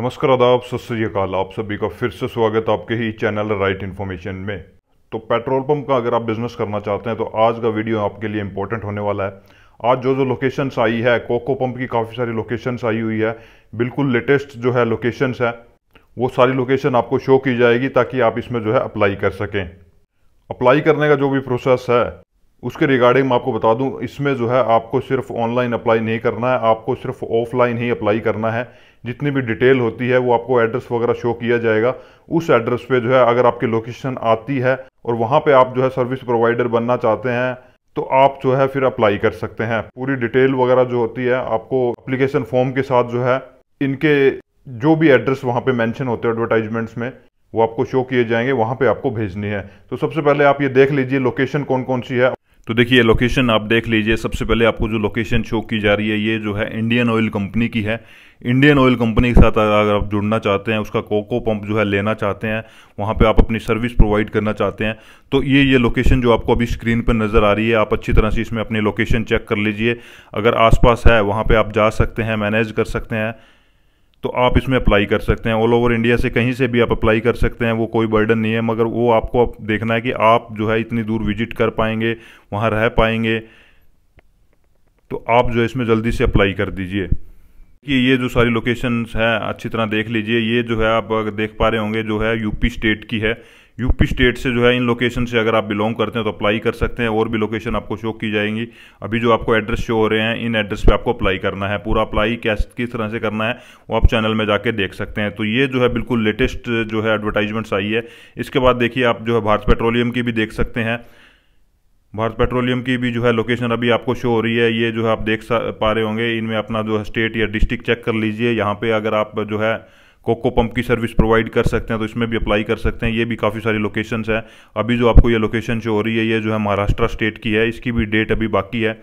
नमस्कार आदाब सत श्रीकाल आप सभी का फिर से स्वागत आपके ही चैनल राइट इन्फॉर्मेशन में तो पेट्रोल पंप का अगर आप बिज़नेस करना चाहते हैं तो आज का वीडियो आपके लिए इंपॉर्टेंट होने वाला है आज जो जो लोकेशंस आई है कोको पंप की काफ़ी सारी लोकेशंस आई हुई है बिल्कुल लेटेस्ट जो है लोकेशंस है वो सारी लोकेशन आपको शो की जाएगी ताकि आप इसमें जो है अप्लाई कर सकें अप्लाई करने का जो भी प्रोसेस है उसके रिगार्डिंग मैं आपको बता दूं इसमें जो है आपको सिर्फ ऑनलाइन अप्लाई नहीं करना है आपको सिर्फ ऑफलाइन ही अप्लाई करना है जितनी भी डिटेल होती है वो आपको एड्रेस वगैरह शो किया जाएगा उस एड्रेस पे जो है अगर आपकी लोकेशन आती है और वहाँ पे आप जो है सर्विस प्रोवाइडर बनना चाहते हैं तो आप जो है फिर अप्लाई कर सकते हैं पूरी डिटेल वगैरह जो होती है आपको अप्लीकेशन फॉर्म के साथ जो है इनके जो भी एड्रेस वहाँ पर मैंशन होते हैं एडवर्टाइजमेंट्स में वो आपको शो किए जाएंगे वहाँ पर आपको भेजनी है तो सबसे पहले आप ये देख लीजिए लोकेशन कौन कौन सी है तो देखिए लोकेशन आप देख लीजिए सबसे पहले आपको जो लोकेशन शो की जा रही है ये जो है इंडियन ऑयल कंपनी की है इंडियन ऑयल कंपनी के साथ अगर आप जुड़ना चाहते हैं उसका कोको पंप जो है लेना चाहते हैं वहाँ पे आप अपनी सर्विस प्रोवाइड करना चाहते हैं तो ये ये लोकेशन जो आपको अभी स्क्रीन पर नज़र आ रही है आप अच्छी तरह से इसमें अपनी लोकेशन चेक कर लीजिए अगर आसपास है वहाँ पर आप जा सकते हैं मैनेज कर सकते हैं तो आप इसमें अप्लाई कर सकते हैं ऑल ओवर इंडिया से कहीं से भी आप अप्लाई कर सकते हैं वो कोई बर्डन नहीं है मगर वो आपको आप देखना है कि आप जो है इतनी दूर विजिट कर पाएंगे वहाँ रह पाएंगे तो आप जो है इसमें जल्दी से अप्लाई कर दीजिए कि ये जो सारी लोकेशंस हैं अच्छी तरह देख लीजिए ये जो है आप देख पा रहे होंगे जो है यूपी स्टेट की है यूपी स्टेट से जो है इन लोकेशन से अगर आप बिलोंग करते हैं तो अप्लाई कर सकते हैं और भी लोकेशन आपको शो की जाएंगी अभी जो आपको एड्रेस शो हो रहे हैं इन एड्रेस पे आपको अप्लाई करना है पूरा अप्लाई कैस किस तरह से करना है वो आप चैनल में जाके देख सकते हैं तो ये जो है बिल्कुल लेटेस्ट जो है एडवर्टाइजमेंट्स आई है इसके बाद देखिए आप जो है भारत पेट्रोलियम की भी देख सकते हैं भारत पेट्रोलियम की भी जो है लोकेशन अभी आपको शो हो रही है ये जो है आप देख पा रहे होंगे इनमें अपना जो है स्टेट या डिस्ट्रिक्ट चेक कर लीजिए यहाँ पर अगर आप जो है कोको पंप की सर्विस प्रोवाइड कर सकते हैं तो इसमें भी अप्लाई कर सकते हैं ये भी काफ़ी सारी लोकेशंस हैं अभी जो आपको ये लोकेशन जो हो रही है ये जो है महाराष्ट्र स्टेट की है इसकी भी डेट अभी बाकी है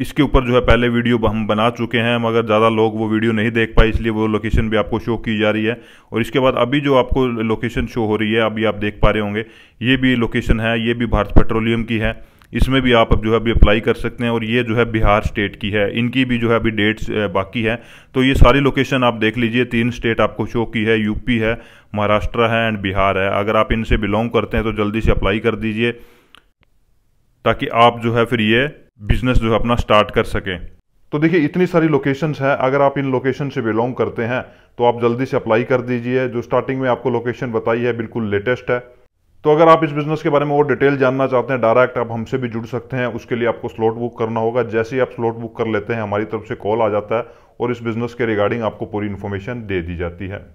इसके ऊपर जो है पहले वीडियो हम बना चुके हैं मगर ज़्यादा लोग वो वीडियो नहीं देख पाए इसलिए वो लोकेशन भी आपको शो की जा रही है और इसके बाद अभी जो आपको लोकेशन शो हो रही है अभी आप देख पा रहे होंगे ये भी लोकेशन है ये भी भारत पेट्रोलियम की है इसमें भी आप अब जो है अभी अप्लाई कर सकते हैं और ये जो है बिहार स्टेट की है इनकी भी जो है अभी डेट्स बाकी है तो ये सारी लोकेशन आप देख लीजिए तीन स्टेट आपको शो की है यूपी है महाराष्ट्र है एंड बिहार है अगर आप इनसे बिलोंग करते हैं तो जल्दी से अप्लाई कर दीजिए ताकि आप जो है फिर ये बिजनेस जो है अपना स्टार्ट कर सकें तो देखिए इतनी सारी लोकेशंस हैं अगर आप इन लोकेशन से बिलोंग करते हैं तो आप जल्दी से अप्लाई कर दीजिए जो स्टार्टिंग में आपको लोकेशन बताई है बिल्कुल लेटेस्ट है तो अगर आप इस बिज़नेस के बारे में और डिटेल जानना चाहते हैं डायरेक्ट आप हमसे भी जुड़ सकते हैं उसके लिए आपको स्लॉट बुक करना होगा जैसे ही आप स्लॉट बुक कर लेते हैं हमारी तरफ से कॉल आ जाता है और इस बिज़नेस के रिगार्डिंग आपको पूरी इन्फॉर्मेशन दे दी जाती है